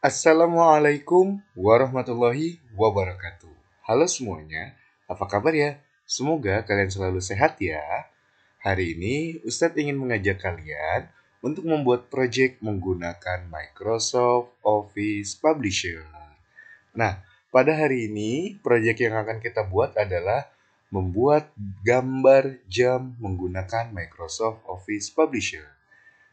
Assalamualaikum warahmatullahi wabarakatuh. Halo semuanya, apa kabar ya? Semoga kalian selalu sehat ya. Hari ini Ustadz ingin mengajak kalian untuk membuat project menggunakan Microsoft Office Publisher. Nah, pada hari ini project yang akan kita buat adalah membuat gambar jam menggunakan Microsoft Office Publisher.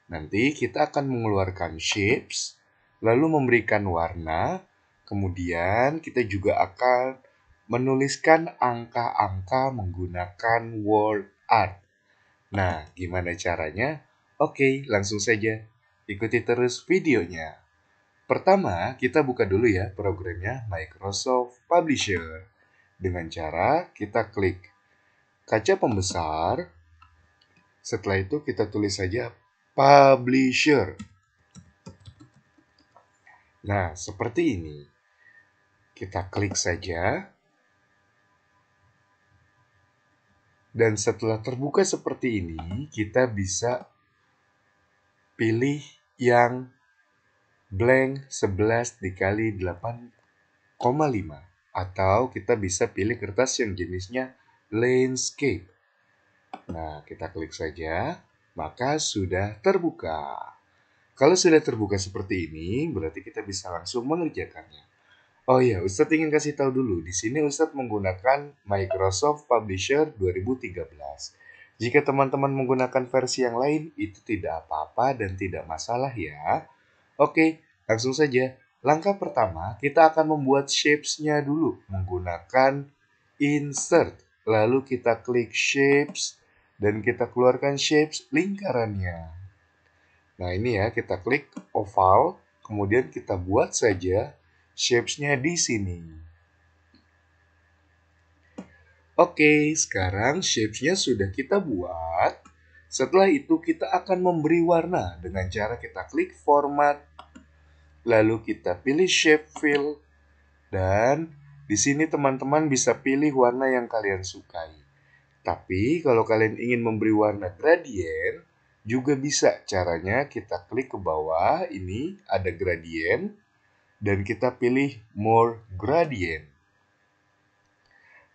Nanti kita akan mengeluarkan shapes lalu memberikan warna. Kemudian kita juga akan menuliskan angka-angka menggunakan word art. Nah, gimana caranya? Oke, langsung saja. Ikuti terus videonya. Pertama, kita buka dulu ya programnya Microsoft Publisher. Dengan cara kita klik kaca pembesar. Setelah itu kita tulis saja Publisher. Nah, seperti ini. Kita klik saja. Dan setelah terbuka seperti ini, kita bisa pilih yang blank 11 dikali 8,5 atau kita bisa pilih kertas yang jenisnya landscape. Nah, kita klik saja, maka sudah terbuka. Kalau sudah terbuka seperti ini, berarti kita bisa langsung mengerjakannya. Oh ya, Ustadz ingin kasih tahu dulu, di sini Ustadz menggunakan Microsoft Publisher 2013. Jika teman-teman menggunakan versi yang lain, itu tidak apa-apa dan tidak masalah ya. Oke, langsung saja. Langkah pertama, kita akan membuat shapes-nya dulu menggunakan insert. Lalu kita klik shapes dan kita keluarkan shapes lingkarannya. Nah ini ya kita klik oval, kemudian kita buat saja shapes-nya di sini. Oke, sekarang shapes-nya sudah kita buat. Setelah itu kita akan memberi warna dengan cara kita klik format, lalu kita pilih shape fill, dan di sini teman-teman bisa pilih warna yang kalian sukai. Tapi kalau kalian ingin memberi warna gradient, juga bisa caranya kita klik ke bawah, ini ada gradient dan kita pilih More Gradient.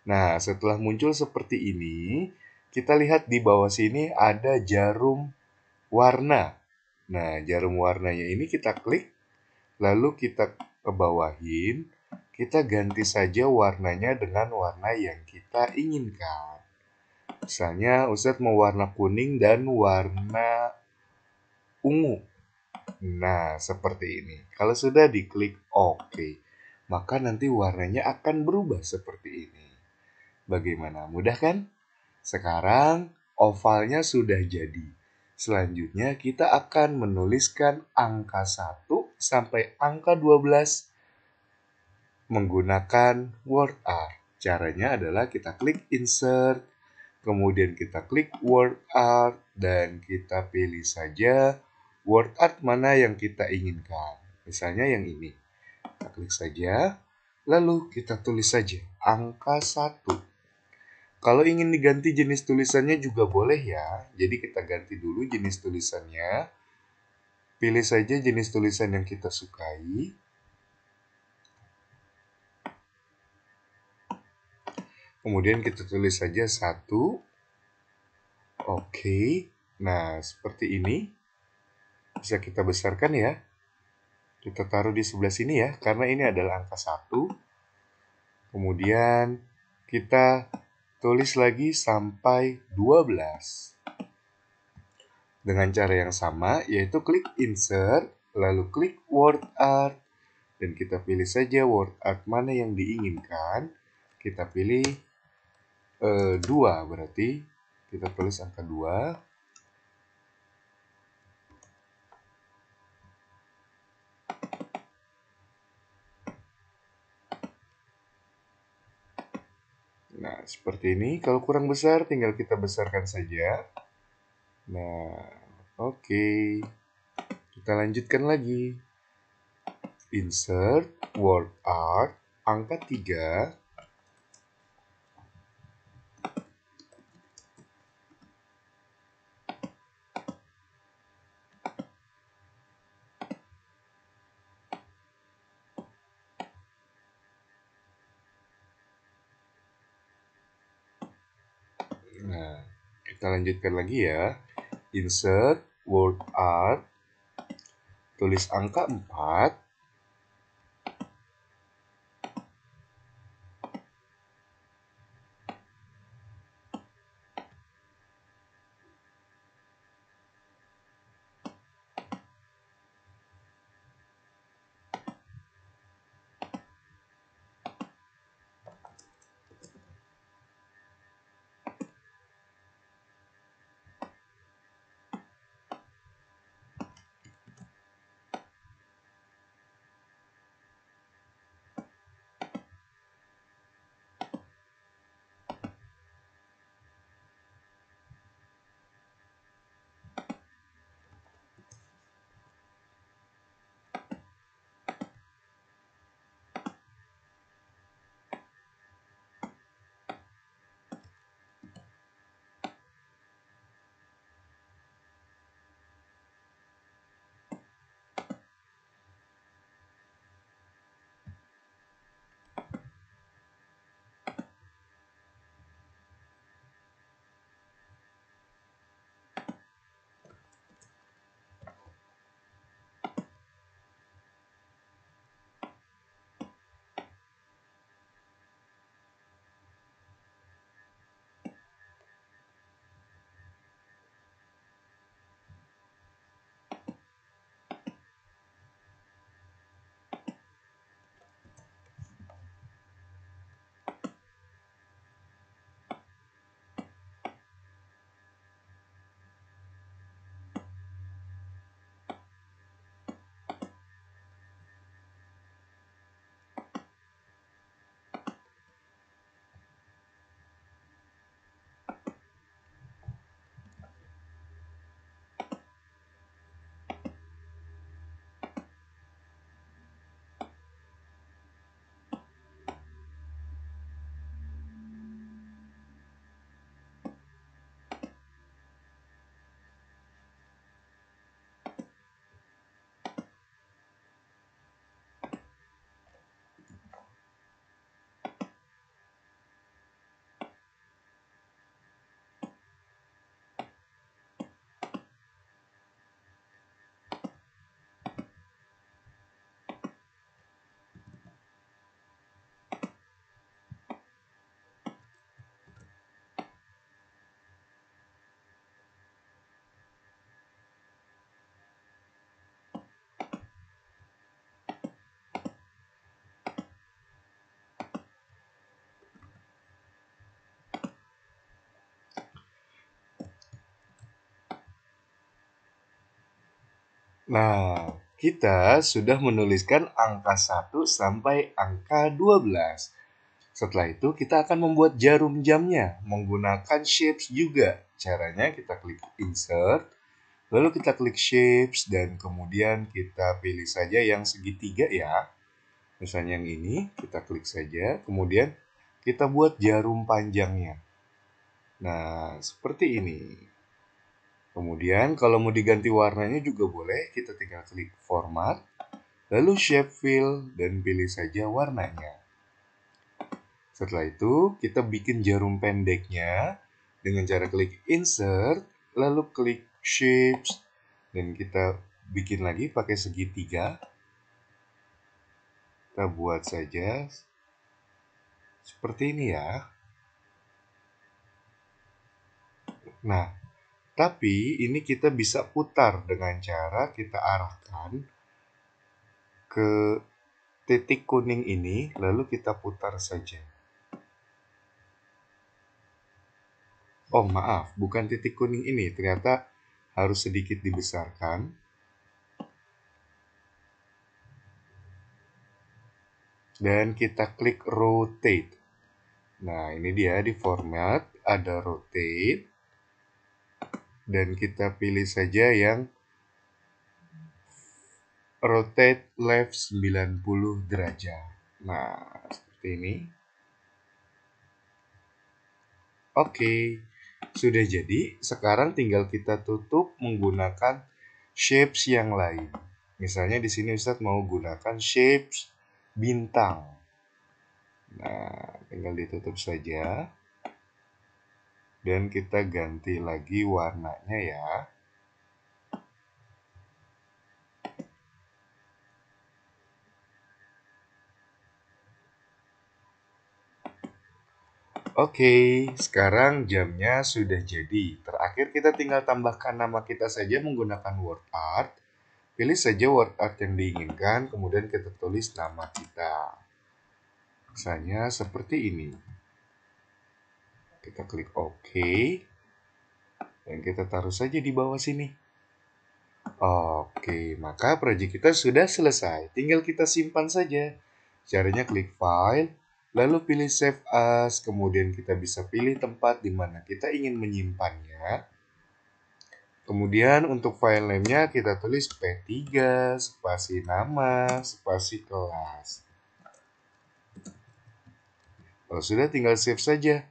Nah, setelah muncul seperti ini, kita lihat di bawah sini ada jarum warna. Nah, jarum warnanya ini kita klik, lalu kita kebawahin, kita ganti saja warnanya dengan warna yang kita inginkan. Misalnya Ustadz mau warna kuning dan warna ungu. Nah, seperti ini. Kalau sudah diklik OK, maka nanti warnanya akan berubah seperti ini. Bagaimana? Mudah kan? Sekarang ovalnya sudah jadi. Selanjutnya kita akan menuliskan angka 1 sampai angka 12 menggunakan word art. Caranya adalah kita klik insert Kemudian kita klik word art dan kita pilih saja word art mana yang kita inginkan. Misalnya yang ini. Kita klik saja. Lalu kita tulis saja angka 1. Kalau ingin diganti jenis tulisannya juga boleh ya. Jadi kita ganti dulu jenis tulisannya. Pilih saja jenis tulisan yang kita sukai. Kemudian kita tulis saja satu. Oke. Nah, seperti ini. Bisa kita besarkan ya. Kita taruh di sebelah sini ya, karena ini adalah angka satu. Kemudian kita tulis lagi sampai 12. Dengan cara yang sama, yaitu klik insert, lalu klik word art, dan kita pilih saja word art mana yang diinginkan. Kita pilih 2 eh, e, berarti kita tulis angka 2 Nah, seperti ini. Kalau kurang besar, tinggal kita besarkan saja. Nah, oke. Okay. Kita lanjutkan lagi. Insert, word art, angka 3, kita lanjutkan lagi ya. Insert word art. Tulis angka 4 Nah, kita sudah menuliskan angka 1 sampai angka 12. Setelah itu kita akan membuat jarum jamnya menggunakan shapes juga. Caranya kita klik insert, lalu kita klik shapes dan kemudian kita pilih saja yang segitiga ya. Misalnya yang ini, kita klik saja, kemudian kita buat jarum panjangnya. Nah, seperti ini. Kemudian kalau mau diganti warnanya juga boleh, kita tinggal klik format, lalu shape fill, dan pilih saja warnanya. Setelah itu, kita bikin jarum pendeknya dengan cara klik insert, lalu klik shapes, dan kita bikin lagi pakai segitiga. Kita buat saja seperti ini ya. Nah, tapi ini kita bisa putar dengan cara kita arahkan ke titik kuning ini, lalu kita putar saja. Oh maaf, bukan titik kuning ini, ternyata harus sedikit dibesarkan. Dan kita klik rotate. Nah ini dia di format, ada rotate dan kita pilih saja yang rotate left 90 derajat. Nah, seperti ini. Oke, sudah jadi. Sekarang tinggal kita tutup menggunakan shapes yang lain. Misalnya di sini Ustadz mau gunakan shapes bintang. Nah, tinggal ditutup saja dan kita ganti lagi warnanya ya. Oke, sekarang jamnya sudah jadi. Terakhir kita tinggal tambahkan nama kita saja menggunakan word art. Pilih saja word art yang diinginkan, kemudian kita tulis nama kita. Misalnya seperti ini. Kita klik OK. Dan kita taruh saja di bawah sini. Oke, maka proyek kita sudah selesai. Tinggal kita simpan saja. Caranya klik File, lalu pilih Save As. Kemudian kita bisa pilih tempat di mana kita ingin menyimpannya. Kemudian untuk file name-nya kita tulis P3, spasi nama, spasi kelas. Kalau sudah tinggal save saja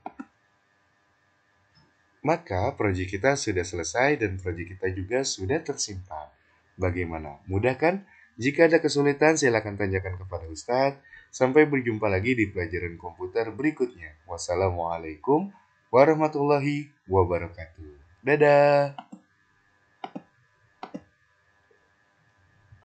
maka proyek kita sudah selesai dan proyek kita juga sudah tersimpan. Bagaimana? Mudah kan? Jika ada kesulitan, silakan tanyakan kepada Ustadz. Sampai berjumpa lagi di pelajaran komputer berikutnya. Wassalamualaikum warahmatullahi wabarakatuh. Dadah!